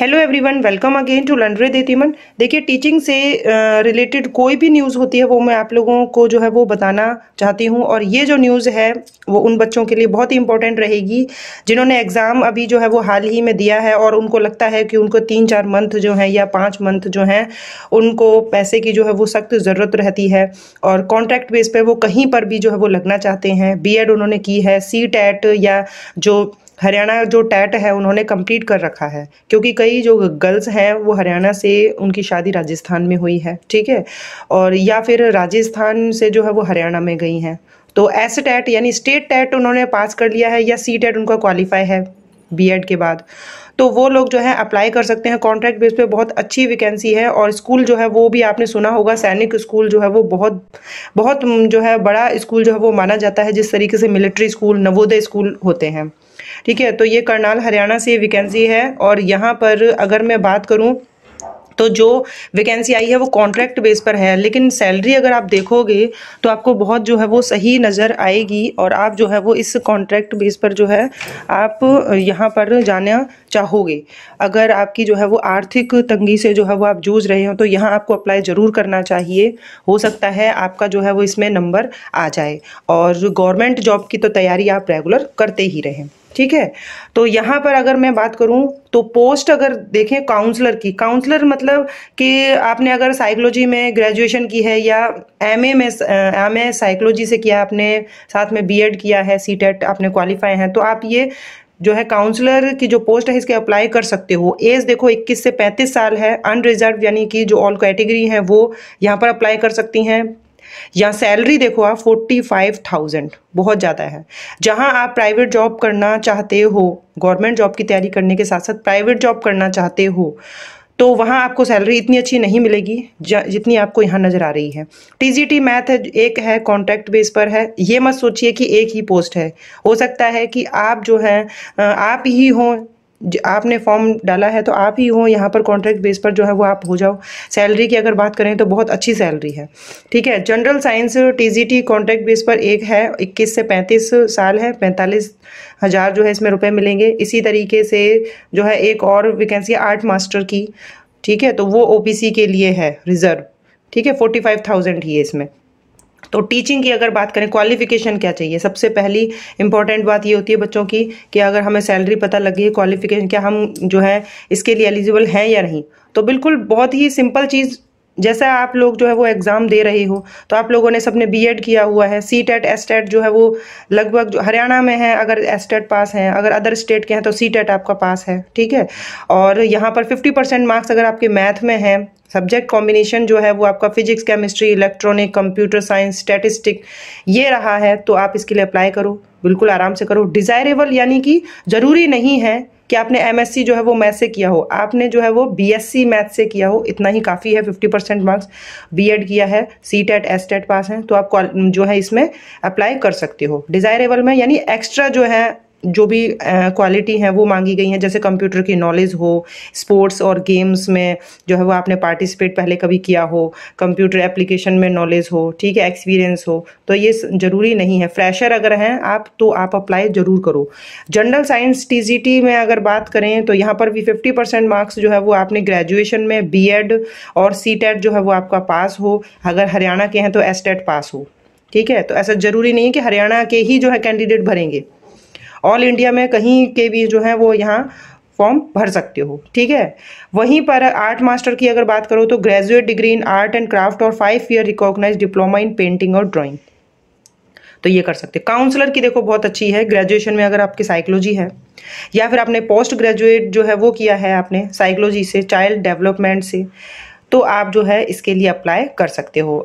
hello everyone welcome again to लंड्रे देतीमन देखिए टीचिंग से रिलेटेड कोई भी न्यूज़ होती है वो मैं आप लोगों को जो है वो बताना चाहती हूँ और ये जो न्यूज़ है वो उन बच्चों के लिए बहुत ही इंपॉर्टेंट रहेगी जिन्होंने एग्ज़ाम अभी जो है वो हाल ही में दिया है और उनको लगता है कि उनको तीन चार मंथ जो हैं या पाँच मंथ जो हैं उनको पैसे की जो है वो सख्त ज़रूरत रहती है और कॉन्ट्रैक्ट बेस पर वो कहीं पर भी जो है वो लगना चाहते हैं बी उन्होंने की है सी या जो हरियाणा जो टैट है उन्होंने कंप्लीट कर रखा है क्योंकि कई जो गर्ल्स हैं वो हरियाणा से उनकी शादी राजस्थान में हुई है ठीक है और या फिर राजस्थान से जो है वो हरियाणा में गई हैं तो एस टैट यानी स्टेट टैट उन्होंने पास कर लिया है या सी टैट उनका क्वालिफाई है बी के बाद तो वो लोग जो है अप्लाई कर सकते हैं कॉन्ट्रैक्ट बेस पे बहुत अच्छी वैकेंसी है और स्कूल जो है वो भी आपने सुना होगा सैनिक स्कूल जो है वो बहुत बहुत जो है बड़ा स्कूल जो है वो माना जाता है जिस तरीके से मिलिट्री स्कूल नवोदय स्कूल होते हैं ठीक है तो ये करनाल हरियाणा से वैकेंसी है और यहाँ पर अगर मैं बात करूँ तो जो वैकेंसी आई है वो कॉन्ट्रैक्ट बेस पर है लेकिन सैलरी अगर आप देखोगे तो आपको बहुत जो है वो सही नज़र आएगी और आप जो है वो इस कॉन्ट्रैक्ट बेस पर जो है आप यहाँ पर जाना चाहोगे अगर आपकी जो है वो आर्थिक तंगी से जो है वो आप जूझ रहे हो तो यहाँ आपको अप्लाई ज़रूर करना चाहिए हो सकता है आपका जो है वो इसमें नंबर आ जाए और गवर्नमेंट जॉब की तो तैयारी आप रेगुलर करते ही रहें ठीक है तो यहाँ पर अगर मैं बात करूँ तो पोस्ट अगर देखें काउंसलर की काउंसलर मतलब कि आपने अगर साइकोलॉजी में ग्रेजुएशन की है या एमए में एमए साइकोलॉजी से किया आपने साथ में बीएड किया है सी e आपने क्वालिफाई हैं तो आप ये जो है काउंसलर की जो पोस्ट है इसके अप्लाई कर सकते हो एज देखो 21 से 35 साल है अनरिजर्व यानी कि जो ऑल कैटेगरी हैं वो यहाँ पर अप्लाई कर सकती हैं या सैलरी देखो आप फोर्टी फाइव थाउजेंड बहुत ज़्यादा है जहाँ आप प्राइवेट जॉब करना चाहते हो गवर्नमेंट जॉब की तैयारी करने के साथ साथ प्राइवेट जॉब करना चाहते हो तो वहाँ आपको सैलरी इतनी अच्छी नहीं मिलेगी जितनी आपको यहाँ नज़र आ रही है टीजीटी मैथ है एक है कॉन्ट्रैक्ट बेस पर है ये मत सोचिए कि एक ही पोस्ट है हो सकता है कि आप जो है आप ही हों आपने फॉर्म डाला है तो आप ही हो यहाँ पर कॉन्ट्रैक्ट बेस पर जो है वो आप हो जाओ सैलरी की अगर बात करें तो बहुत अच्छी सैलरी है ठीक है general science TGT contract base पर एक है 21 से 35 साल है पैंतालीस हज़ार जो है इसमें रुपए मिलेंगे इसी तरीके से जो है एक और वैकेंसी आर्ट मास्टर की ठीक है तो वो ओ के लिए है रिज़र्व ठीक है फोर्टी फाइव थाउजेंड ही है इसमें तो टीचिंग की अगर बात करें क्वालिफिकेशन क्या चाहिए सबसे पहली इंपॉर्टेंट बात ये होती है बच्चों की कि अगर हमें सैलरी पता लगी है क्वालिफिकेशन क्या हम जो है इसके लिए एलिजिबल हैं या नहीं तो बिल्कुल बहुत ही सिंपल चीज़ जैसा आप लोग जो है वो एग्ज़ाम दे रहे हो तो आप लोगों ने सबने बीएड किया हुआ है सी टेट एस टेट जो है वो लगभग जो हरियाणा में है अगर एस टेट पास हैं अगर अदर स्टेट के हैं तो सी टेट आपका पास है ठीक है और यहाँ पर 50 परसेंट मार्क्स अगर आपके मैथ में हैं सब्जेक्ट कॉम्बिनेशन जो है वो आपका physics chemistry electronic computer science statistic ये रहा है तो आप इसके लिए अप्लाई करो बिल्कुल आराम से करो डिज़ायरेबल यानी कि ज़रूरी नहीं है कि आपने एमएससी जो है वो मैथ से किया हो आपने जो है वो बीएससी मैथ से किया हो इतना ही काफ़ी है 50 परसेंट मार्क्स बीएड किया है C TET S TET pass हैं तो आप जो है इसमें अप्लाई कर सकते हो डिज़ायरेबल में यानी एक्स्ट्रा जो है जो भी क्वालिटी हैं वो मांगी गई हैं जैसे कंप्यूटर की नॉलेज हो स्पोर्ट्स और गेम्स में जो है वो आपने पार्टिसिपेट पहले कभी किया हो कंप्यूटर एप्लीकेशन में नॉलेज हो ठीक है एक्सपीरियंस हो तो ये ज़रूरी नहीं है फ्रेशर अगर हैं आप तो आप अप्लाई ज़रूर करो जनरल साइंस टी में अगर बात करें तो यहाँ पर भी फिफ्टी परसेंट मार्क्स जो है वो आपने ग्रेजुएशन में बी और सी e जो है वो आपका पास हो अगर हरियाणा के हैं तो एस पास e हो ठीक है तो ऐसा ज़रूरी नहीं है कि हरियाणा के ही जो है कैंडिडेट भरेंगे ऑल इंडिया में कहीं के भी जो है वो यहाँ फॉर्म भर सकते हो ठीक है वहीं पर आर्ट मास्टर की अगर बात करो तो graduate degree in art and craft और five year recognise diploma in painting और ड्राइंग तो ये कर सकते हो काउंसलर की देखो बहुत अच्छी है ग्रेजुएशन में अगर आपकी साइकोलॉजी है या फिर आपने पोस्ट ग्रेजुएट जो है वो किया है आपने साइकोलॉजी से चाइल्ड डेवलपमेंट से तो आप जो है इसके लिए अप्लाई कर सकते हो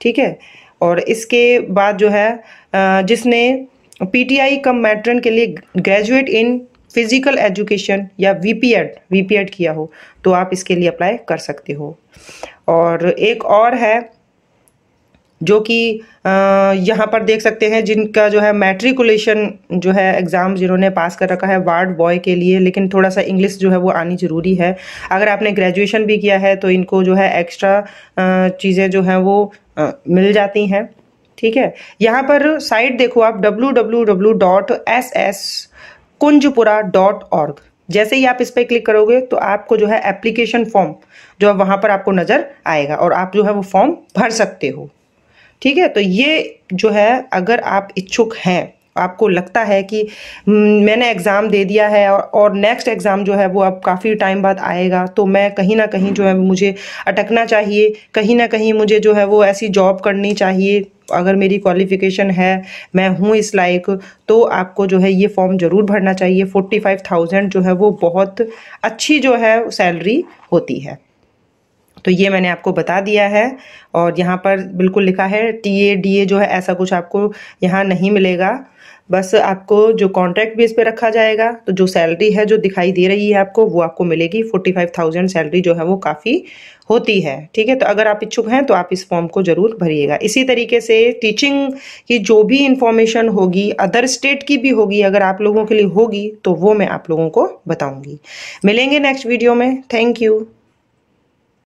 ठीक है और इसके बाद जो है जिसने पीटीआई कम मैट्रन के लिए ग्रेजुएट इन फिजिकल एजुकेशन या वीपीएड वीपीएड e e किया हो तो आप इसके लिए अप्लाई कर सकते हो और एक और है जो कि यहाँ पर देख सकते हैं जिनका जो है मैट्रिकुलेशन जो है एग्ज़ाम जिन्होंने पास कर रखा है वार्ड बॉय के लिए लेकिन थोड़ा सा इंग्लिश जो है वो आनी ज़रूरी है अगर आपने ग्रेजुएशन भी किया है तो इनको जो है एक्स्ट्रा चीज़ें जो हैं वो मिल जाती हैं ठीक है यहाँ पर साइट देखो आप W W W dot S S Kunjpura dot org जैसे ही आप इस पर क्लिक करोगे तो आपको जो है एप्लीकेशन फॉर्म जो है वहाँ पर आपको नज़र आएगा और आप जो है वो फॉर्म भर सकते हो ठीक है तो ये जो है अगर आप इच्छुक हैं आपको लगता है कि हम्म, मैंने एग्ज़ाम दे दिया है और, और नेक्स्ट एग्ज़ाम जो है वो अब काफ़ी टाइम बाद आएगा तो मैं कहीं ना कहीं जो है मुझे अटकना चाहिए कहीं ना कहीं मुझे जो है वो ऐसी जॉब करनी चाहिए अगर मेरी क्वालिफ़िकेशन है मैं हूँ इस लायक तो आपको जो है ये फॉर्म ज़रूर भरना चाहिए फोर्टी फाइव थाउजेंड जो है वो बहुत अच्छी जो है सैलरी होती है तो ये मैंने आपको बता दिया है और यहाँ पर बिल्कुल लिखा है टी ए डी ए जो है ऐसा कुछ आपको यहाँ नहीं मिलेगा बस आपको जो कॉन्ट्रैक्ट बेस पे रखा जाएगा तो जो सैलरी है जो दिखाई दे रही है आपको वो आपको मिलेगी फोर्टी फाइव थाउजेंड सैलरी जो है वो काफ़ी होती है ठीक है तो अगर आप इच्छुक हैं तो आप इस फॉर्म को ज़रूर भरिएगा इसी तरीके से टीचिंग की जो भी इंफॉर्मेशन होगी अदर स्टेट की भी होगी अगर आप लोगों के लिए होगी तो वो मैं आप लोगों को बताऊंगी मिलेंगे नेक्स्ट वीडियो में थैंक यू